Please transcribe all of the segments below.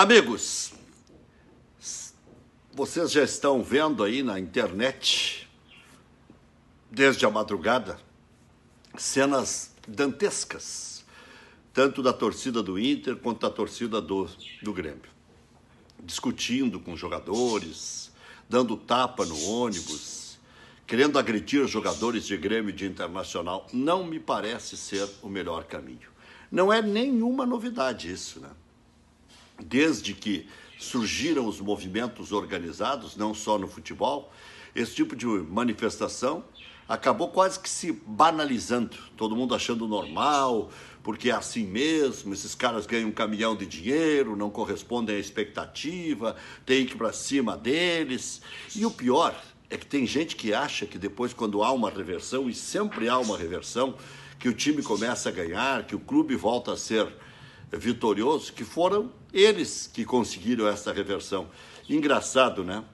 Amigos, vocês já estão vendo aí na internet, desde a madrugada, cenas dantescas, tanto da torcida do Inter quanto da torcida do, do Grêmio. Discutindo com jogadores, dando tapa no ônibus, querendo agredir jogadores de Grêmio e de Internacional, não me parece ser o melhor caminho. Não é nenhuma novidade isso, né? desde que surgiram os movimentos organizados, não só no futebol, esse tipo de manifestação acabou quase que se banalizando, todo mundo achando normal, porque é assim mesmo, esses caras ganham um caminhão de dinheiro, não correspondem à expectativa, tem que ir para cima deles. E o pior é que tem gente que acha que depois quando há uma reversão e sempre há uma reversão, que o time começa a ganhar, que o clube volta a ser vitorioso, que foram eles que conseguiram essa reversão. Engraçado, né?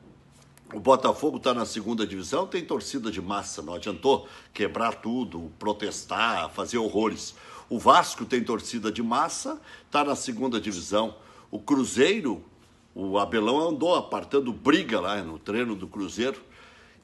O Botafogo está na segunda divisão, tem torcida de massa, não adiantou quebrar tudo, protestar, fazer horrores. O Vasco tem torcida de massa, está na segunda divisão. O Cruzeiro, o Abelão andou apartando briga lá no treino do Cruzeiro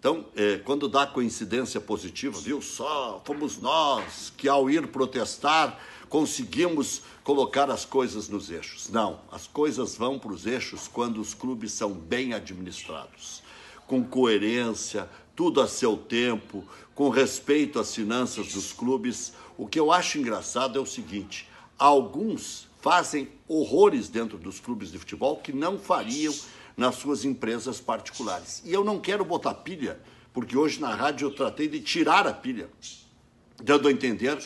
então, é, quando dá coincidência positiva, viu só, fomos nós que ao ir protestar conseguimos colocar as coisas nos eixos. Não, as coisas vão para os eixos quando os clubes são bem administrados, com coerência, tudo a seu tempo, com respeito às finanças dos clubes. O que eu acho engraçado é o seguinte: alguns fazem horrores dentro dos clubes de futebol que não fariam nas suas empresas particulares. E eu não quero botar pilha, porque hoje na rádio eu tratei de tirar a pilha, dando a entender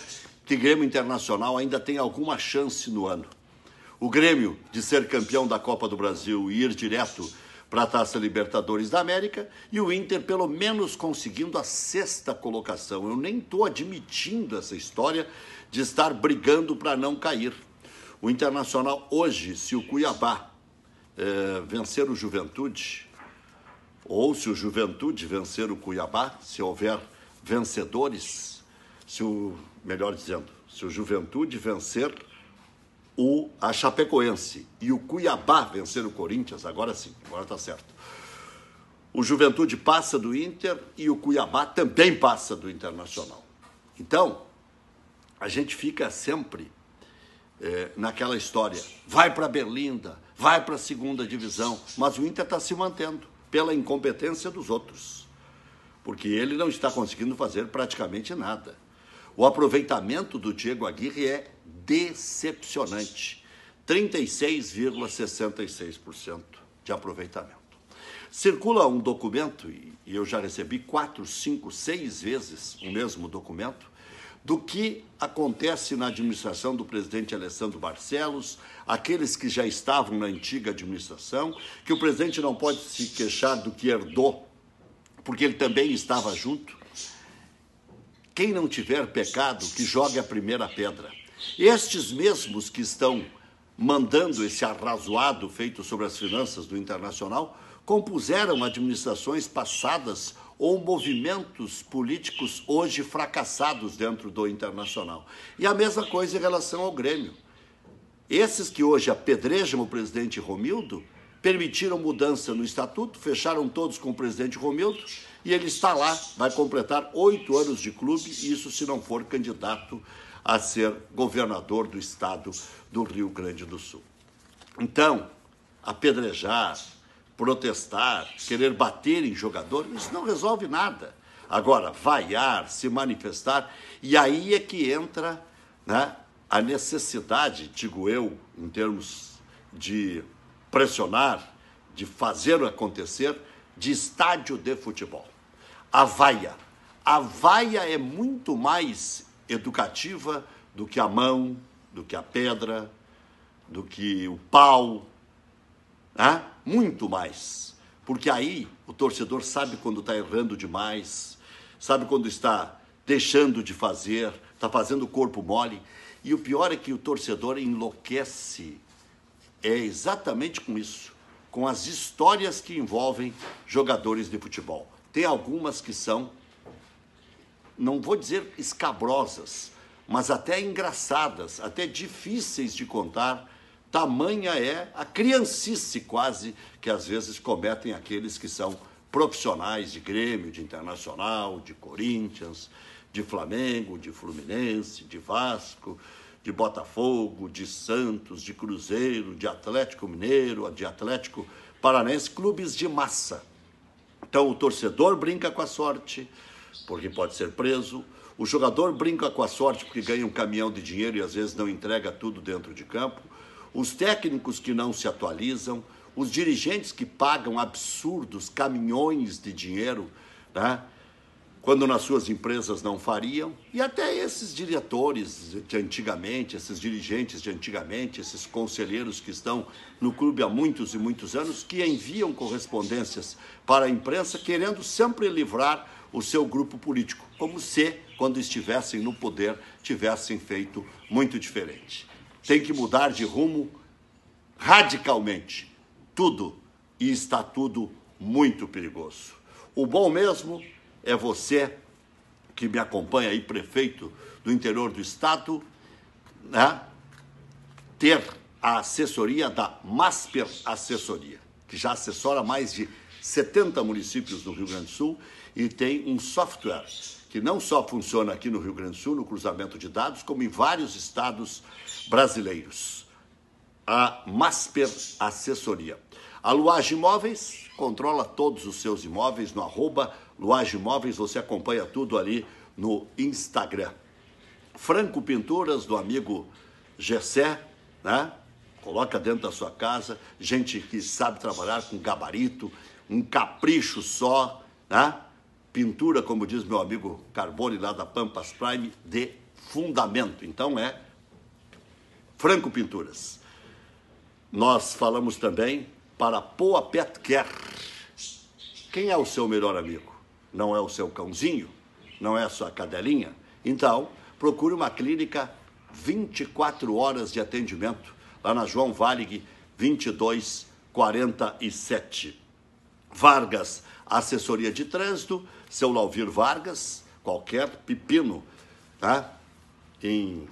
que Grêmio Internacional ainda tem alguma chance no ano. O Grêmio de ser campeão da Copa do Brasil e ir direto para a Taça Libertadores da América e o Inter pelo menos conseguindo a sexta colocação. Eu nem estou admitindo essa história de estar brigando para não cair. O Internacional hoje, se o Cuiabá é, vencer o Juventude, ou se o Juventude vencer o Cuiabá, se houver vencedores, se o, melhor dizendo, se o Juventude vencer o a Chapecoense e o Cuiabá vencer o Corinthians, agora sim, agora está certo. O Juventude passa do Inter e o Cuiabá também passa do Internacional. Então, a gente fica sempre é, naquela história. Vai para Berlinda, vai para a segunda divisão. Mas o Inter está se mantendo pela incompetência dos outros, porque ele não está conseguindo fazer praticamente nada. O aproveitamento do Diego Aguirre é decepcionante. 36,66% de aproveitamento. Circula um documento, e eu já recebi quatro, cinco, seis vezes o mesmo documento, do que acontece na administração do presidente Alessandro Barcelos, aqueles que já estavam na antiga administração, que o presidente não pode se queixar do que herdou, porque ele também estava junto. Quem não tiver pecado, que jogue a primeira pedra. Estes mesmos que estão mandando esse arrazoado feito sobre as finanças do Internacional, compuseram administrações passadas ou movimentos políticos hoje fracassados dentro do internacional. E a mesma coisa em relação ao Grêmio. Esses que hoje apedrejam o presidente Romildo permitiram mudança no estatuto, fecharam todos com o presidente Romildo e ele está lá, vai completar oito anos de clube, isso se não for candidato a ser governador do estado do Rio Grande do Sul. Então, apedrejar, protestar, querer bater em jogador, isso não resolve nada. Agora, vaiar, se manifestar, e aí é que entra né, a necessidade, digo eu, em termos de pressionar, de fazer acontecer, de estádio de futebol. A vaia. A vaia é muito mais educativa do que a mão, do que a pedra, do que o pau. Né? muito mais. Porque aí o torcedor sabe quando está errando demais, sabe quando está deixando de fazer, está fazendo o corpo mole. E o pior é que o torcedor enlouquece. É exatamente com isso, com as histórias que envolvem jogadores de futebol. Tem algumas que são, não vou dizer escabrosas, mas até engraçadas, até difíceis de contar Tamanha é a criancice quase que às vezes cometem aqueles que são profissionais de Grêmio, de Internacional, de Corinthians, de Flamengo, de Fluminense, de Vasco, de Botafogo, de Santos, de Cruzeiro, de Atlético Mineiro, de Atlético Paranense, clubes de massa. Então o torcedor brinca com a sorte, porque pode ser preso. O jogador brinca com a sorte porque ganha um caminhão de dinheiro e às vezes não entrega tudo dentro de campo os técnicos que não se atualizam, os dirigentes que pagam absurdos caminhões de dinheiro, né? quando nas suas empresas não fariam, e até esses diretores de antigamente, esses dirigentes de antigamente, esses conselheiros que estão no clube há muitos e muitos anos, que enviam correspondências para a imprensa querendo sempre livrar o seu grupo político, como se, quando estivessem no poder, tivessem feito muito diferente tem que mudar de rumo radicalmente. Tudo, e está tudo muito perigoso. O bom mesmo é você que me acompanha aí, prefeito do interior do estado, né, ter a assessoria da Masper Assessoria, que já assessora mais de 70 municípios do Rio Grande do Sul e tem um software que não só funciona aqui no Rio Grande do Sul, no cruzamento de dados, como em vários estados brasileiros. A Masper Assessoria. A Luage Imóveis controla todos os seus imóveis no arroba Luage Imóveis, você acompanha tudo ali no Instagram. Franco Pinturas, do amigo Gessé, né? Coloca dentro da sua casa, gente que sabe trabalhar com gabarito, um capricho só, né? Pintura, como diz meu amigo Carbone lá da Pampas Prime, de fundamento. Então é Franco Pinturas. Nós falamos também para Poa Pet Care. Quem é o seu melhor amigo? Não é o seu cãozinho? Não é a sua cadelinha? Então, procure uma clínica 24 horas de atendimento lá na João Valig 2247. Vargas, assessoria de trânsito, seu Lauvir Vargas, qualquer pepino, tá? Em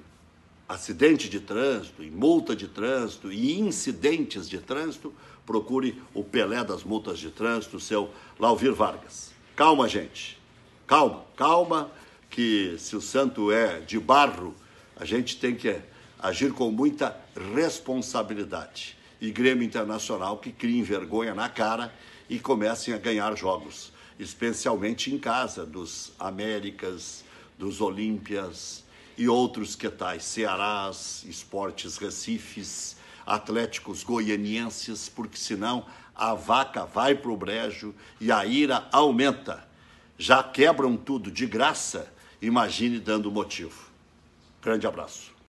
acidente de trânsito, em multa de trânsito e incidentes de trânsito, procure o Pelé das multas de trânsito, seu Lauvir Vargas. Calma, gente. Calma, calma, que se o santo é de barro, a gente tem que agir com muita responsabilidade. E Grêmio Internacional que cria vergonha na cara e comecem a ganhar jogos, especialmente em casa, dos Américas, dos Olímpias e outros que tais, Cearás, Esportes Recifes, Atléticos Goianienses, porque senão a vaca vai para o brejo e a ira aumenta. Já quebram tudo de graça, imagine dando motivo. Grande abraço.